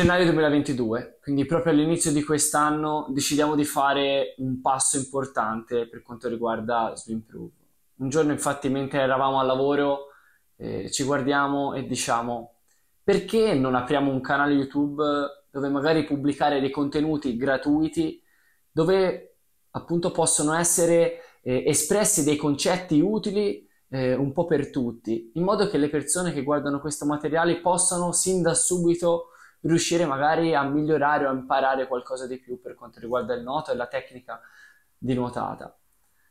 gennaio 2022, quindi proprio all'inizio di quest'anno decidiamo di fare un passo importante per quanto riguarda Swimprove. Un giorno infatti mentre eravamo al lavoro eh, ci guardiamo e diciamo perché non apriamo un canale YouTube dove magari pubblicare dei contenuti gratuiti dove appunto possono essere eh, espressi dei concetti utili eh, un po' per tutti, in modo che le persone che guardano questo materiale possano sin da subito riuscire magari a migliorare o a imparare qualcosa di più per quanto riguarda il nuoto e la tecnica di nuotata.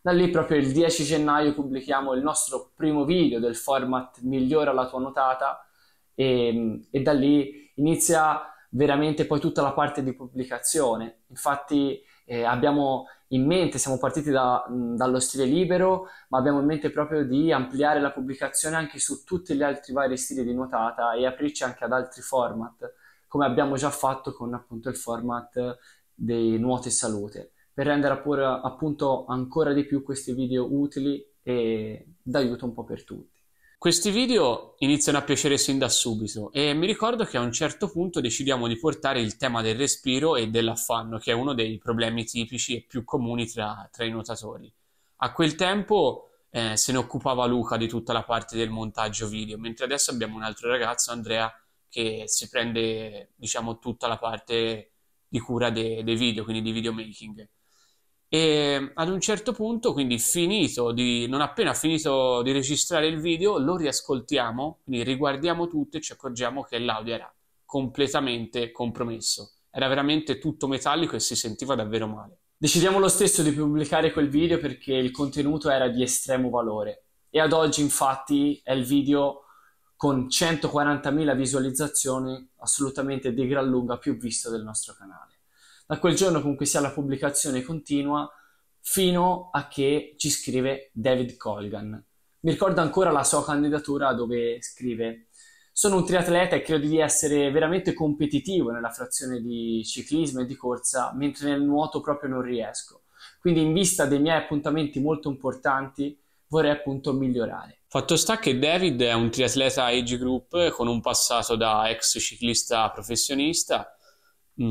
Da lì proprio il 10 gennaio pubblichiamo il nostro primo video del format Migliora la tua nuotata e, e da lì inizia veramente poi tutta la parte di pubblicazione. Infatti eh, abbiamo in mente, siamo partiti da, mh, dallo stile libero, ma abbiamo in mente proprio di ampliare la pubblicazione anche su tutti gli altri vari stili di nuotata e aprirci anche ad altri format come abbiamo già fatto con appunto il format dei nuote salute, per rendere appunto ancora di più questi video utili e d'aiuto un po' per tutti. Questi video iniziano a piacere sin da subito e mi ricordo che a un certo punto decidiamo di portare il tema del respiro e dell'affanno, che è uno dei problemi tipici e più comuni tra, tra i nuotatori. A quel tempo eh, se ne occupava Luca di tutta la parte del montaggio video, mentre adesso abbiamo un altro ragazzo, Andrea, che si prende, diciamo, tutta la parte di cura dei de video, quindi di videomaking. E ad un certo punto, quindi finito di, non appena finito di registrare il video, lo riascoltiamo, quindi riguardiamo tutto e ci accorgiamo che l'audio era completamente compromesso. Era veramente tutto metallico e si sentiva davvero male. Decidiamo lo stesso di pubblicare quel video perché il contenuto era di estremo valore e ad oggi infatti è il video con 140.000 visualizzazioni, assolutamente di gran lunga più visto del nostro canale. Da quel giorno comunque sia la pubblicazione continua fino a che ci scrive David Colgan. Mi ricordo ancora la sua candidatura dove scrive sono un triatleta e credo di essere veramente competitivo nella frazione di ciclismo e di corsa, mentre nel nuoto proprio non riesco. Quindi in vista dei miei appuntamenti molto importanti vorrei appunto migliorare. Fatto sta che David è un triatleta age group con un passato da ex ciclista professionista,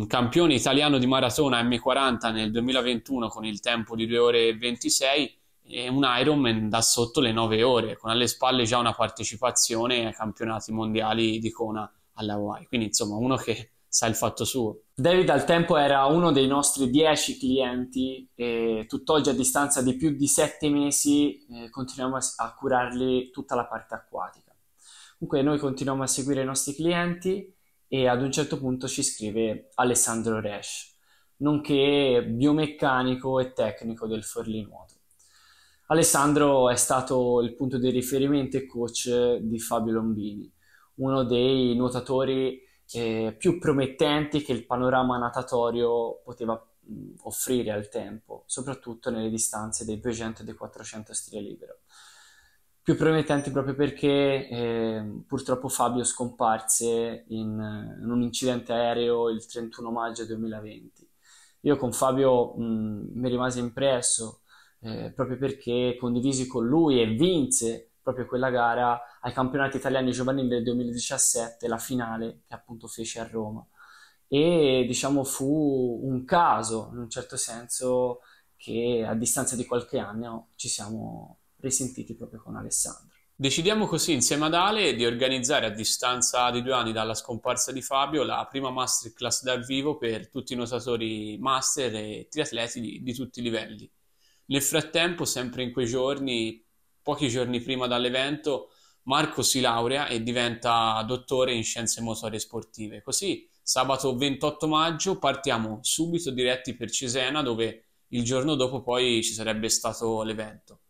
campione italiano di maratona M40 nel 2021 con il tempo di 2 ore e 26 e un Ironman da sotto le 9 ore, con alle spalle già una partecipazione ai campionati mondiali di Kona alla Hawaii. Quindi insomma uno che sa il fatto suo. David al tempo era uno dei nostri dieci clienti e tutt'oggi a distanza di più di sette mesi eh, continuiamo a curarli tutta la parte acquatica. Comunque noi continuiamo a seguire i nostri clienti e ad un certo punto ci scrive Alessandro Resch, nonché biomeccanico e tecnico del Forlì Nuoto. Alessandro è stato il punto di riferimento e coach di Fabio Lombini, uno dei nuotatori eh, più promettenti che il panorama natatorio poteva mh, offrire al tempo, soprattutto nelle distanze dei 200 e dei 400 stile libero. Più promettenti proprio perché eh, purtroppo Fabio scomparse in, in, un incidente aereo il 31 maggio 2020. Io con Fabio mh, mi rimase impresso eh, proprio perché condivisi con lui e vinse proprio quella gara ai campionati italiani giovanili del 2017, la finale che appunto fece a Roma. E diciamo fu un caso, in un certo senso, che a distanza di qualche anno ci siamo risentiti proprio con Alessandro. Decidiamo così insieme ad Ale di organizzare a distanza di due anni dalla scomparsa di Fabio la prima masterclass dal vivo per tutti i nuotatori master e triatleti di, di tutti i livelli. Nel frattempo, sempre in quei giorni, pochi giorni prima dall'evento Marco si laurea e diventa dottore in scienze motorie sportive. Così sabato 28 maggio partiamo subito diretti per Cesena dove il giorno dopo poi ci sarebbe stato l'evento.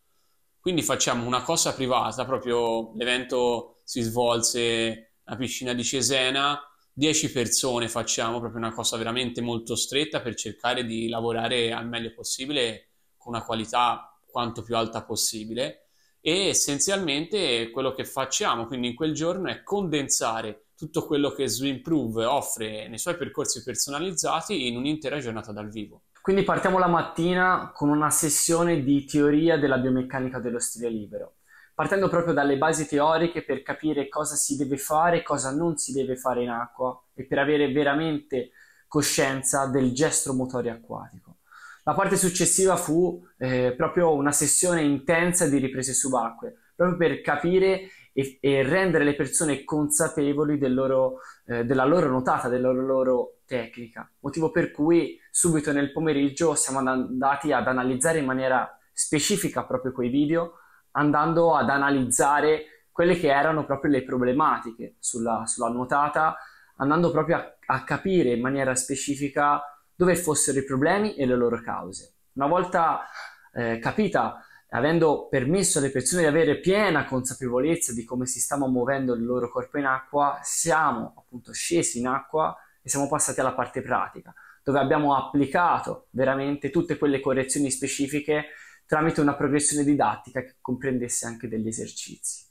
Quindi facciamo una cosa privata, proprio l'evento si svolse a piscina di Cesena, 10 persone facciamo proprio una cosa veramente molto stretta per cercare di lavorare al meglio possibile con una qualità quanto più alta possibile e essenzialmente quello che facciamo quindi in quel giorno è condensare tutto quello che Swimprove offre nei suoi percorsi personalizzati in un'intera giornata dal vivo. Quindi partiamo la mattina con una sessione di teoria della biomeccanica dello stile libero, partendo proprio dalle basi teoriche per capire cosa si deve fare e cosa non si deve fare in acqua e per avere veramente coscienza del gesto motorio acquatico. La parte successiva fu eh, proprio una sessione intensa di riprese subacquee, proprio per capire e, e rendere le persone consapevoli del loro, eh, della loro nuotata, della loro, loro tecnica. Motivo per cui subito nel pomeriggio siamo andati ad analizzare in maniera specifica proprio quei video, andando ad analizzare quelle che erano proprio le problematiche sulla, sulla nuotata, andando proprio a, a capire in maniera specifica dove fossero i problemi e le loro cause. Una volta eh, capita, avendo permesso alle persone di avere piena consapevolezza di come si stava muovendo il loro corpo in acqua, siamo appunto scesi in acqua e siamo passati alla parte pratica, dove abbiamo applicato veramente tutte quelle correzioni specifiche tramite una progressione didattica che comprendesse anche degli esercizi.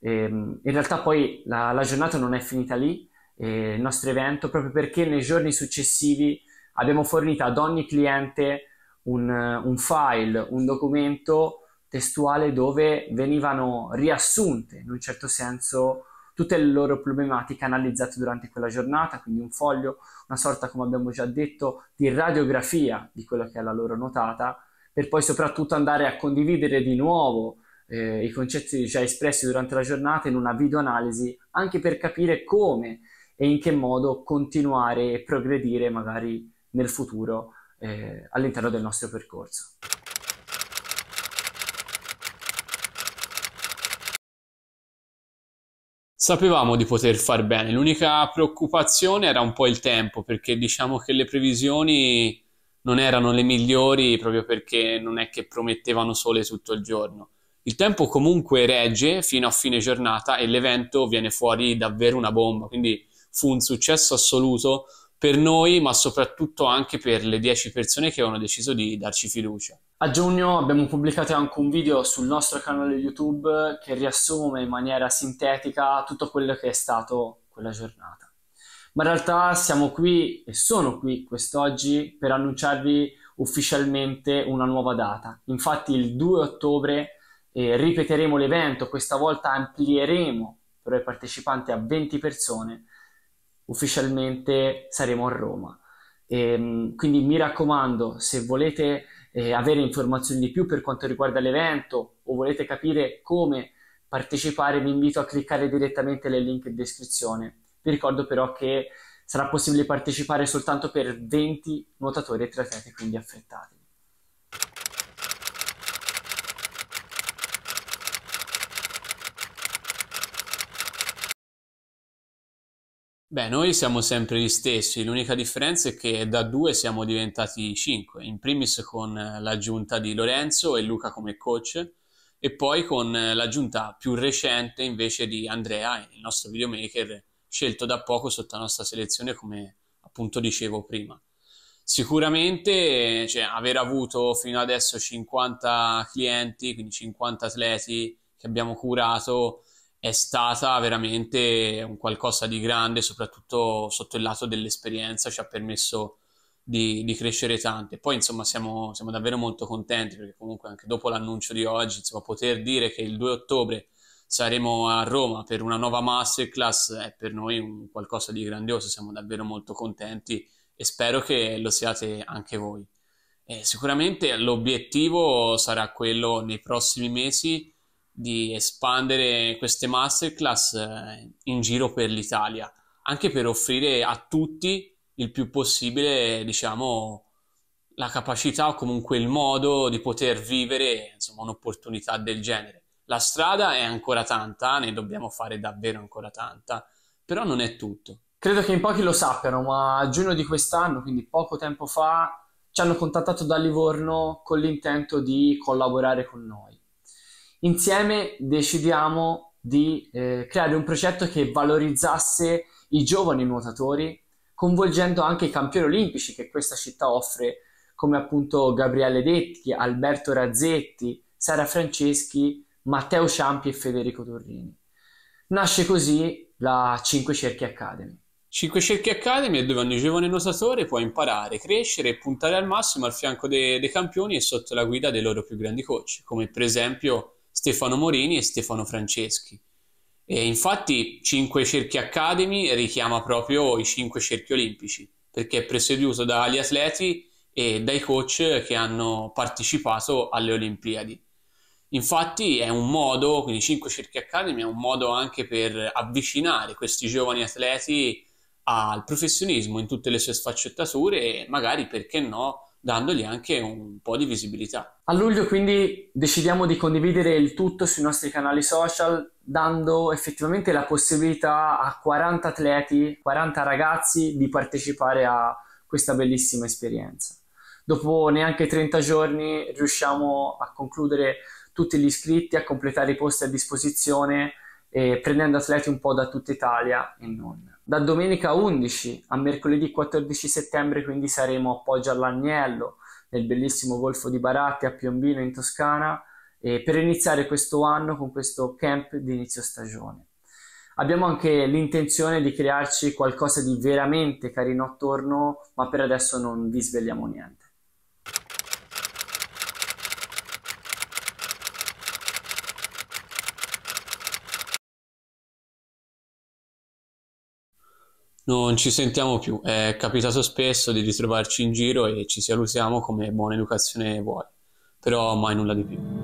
Ehm, in realtà poi la, la, giornata non è finita lì, eh, il nostro evento, proprio perché nei giorni successivi abbiamo fornito ad ogni cliente un, eh, un file, un documento testuale dove venivano riassunte in un certo senso tutte le loro problematiche analizzate durante quella giornata, quindi un foglio, una sorta, come abbiamo già detto, di radiografia di quella che è la loro notata, per poi soprattutto andare a condividere di nuovo eh, i concetti già espressi durante la giornata in una videoanalisi, anche per capire come e in che modo continuare e progredire magari nel futuro eh, all'interno del nostro percorso. Sapevamo di poter far bene, l'unica preoccupazione era un po' il tempo, perché diciamo che le previsioni non erano le migliori proprio perché non è che promettevano sole tutto il giorno. Il tempo comunque regge fino a fine giornata e l'evento viene fuori davvero una bomba, quindi fu un successo assoluto per noi, ma soprattutto anche per le 10 persone che hanno deciso di darci fiducia. A giugno abbiamo pubblicato anche un video sul nostro canale YouTube che riassume in maniera sintetica tutto quello che è stato quella giornata. Ma in realtà siamo qui e sono qui quest'oggi per annunciarvi ufficialmente una nuova data. Infatti il 2 ottobre eh, ripeteremo l'evento, questa volta amplieremo però i partecipanti a 20 persone ufficialmente saremo a Roma. E, ehm, quindi mi raccomando, se volete eh, avere informazioni di più per quanto riguarda l'evento o volete capire come partecipare, vi invito a cliccare direttamente nel link in descrizione. Vi ricordo però che sarà possibile partecipare soltanto per 20 nuotatori e triatleti, quindi affrettatevi. Beh, noi siamo sempre gli stessi, l'unica differenza è che da due siamo diventati cinque, in primis con eh, l'aggiunta di Lorenzo e Luca come coach e poi con eh, l'aggiunta più recente invece di Andrea, il nostro videomaker scelto da poco sotto la nostra selezione come appunto dicevo prima. Sicuramente cioè, aver avuto fino adesso 50 clienti, quindi 50 atleti che abbiamo curato, è stata veramente un qualcosa di grande, soprattutto sotto il lato dell'esperienza, ci ha permesso di, di crescere tante. Poi, insomma, siamo, siamo, davvero molto contenti perché comunque anche dopo l'annuncio di oggi, insomma, poter dire che il 2 ottobre saremo a Roma per una nuova masterclass è per noi un qualcosa di grandioso, siamo davvero molto contenti e spero che lo siate anche voi. Eh, sicuramente l'obiettivo sarà quello nei prossimi mesi di espandere queste masterclass eh, in giro per l'Italia, anche per offrire a tutti il più possibile, diciamo, la capacità o comunque il modo di poter vivere insomma, un'opportunità del genere. La strada è ancora tanta, ne dobbiamo fare davvero ancora tanta, però non è tutto. Credo che in pochi lo sappiano, ma a giugno di quest'anno, quindi poco tempo fa, ci hanno contattato da Livorno con l'intento di collaborare con noi insieme decidiamo di eh, creare un progetto che valorizzasse i giovani nuotatori, coinvolgendo anche i campioni olimpici che questa città offre, come appunto Gabriele Detti, Alberto Razzetti, Sara Franceschi, Matteo Ciampi e Federico Torrini. Nasce così la Cinque Cerchi Academy. Cinque Cerchi Academy è dove ogni giovane nuotatore può imparare, crescere e puntare al massimo al fianco dei, dei campioni e sotto la guida dei loro più grandi coach, come per esempio Stefano Morini e Stefano Franceschi. E infatti Cinque Cerchi Academy richiama proprio i Cinque cerchi olimpici, perché è presieduto dagli atleti e dai coach che hanno partecipato alle Olimpiadi. Infatti è un modo, quindi 5 Cerchi Academy è un modo anche per avvicinare questi giovani atleti al professionismo in tutte le sue sfaccettature e magari, perché no, dandogli anche un po' di visibilità. A luglio quindi decidiamo di condividere il tutto sui nostri canali social, dando effettivamente la possibilità a 40 atleti, 40 ragazzi di partecipare a questa bellissima esperienza. Dopo neanche 30 giorni riusciamo a concludere tutti gli iscritti, a completare i posti a disposizione, eh, prendendo atleti un po' da tutta Italia e non. Da domenica 11 a mercoledì 14 settembre quindi saremo a Poggio all'Agnello, nel bellissimo Golfo di Baratti a Piombino in Toscana, e per iniziare questo anno con questo camp di inizio stagione. Abbiamo anche l'intenzione di crearci qualcosa di veramente carino attorno, ma per adesso non vi svegliamo niente. non ci sentiamo più. È capitato spesso di ritrovarci in giro e ci salutiamo come buona educazione vuole, però mai nulla di più.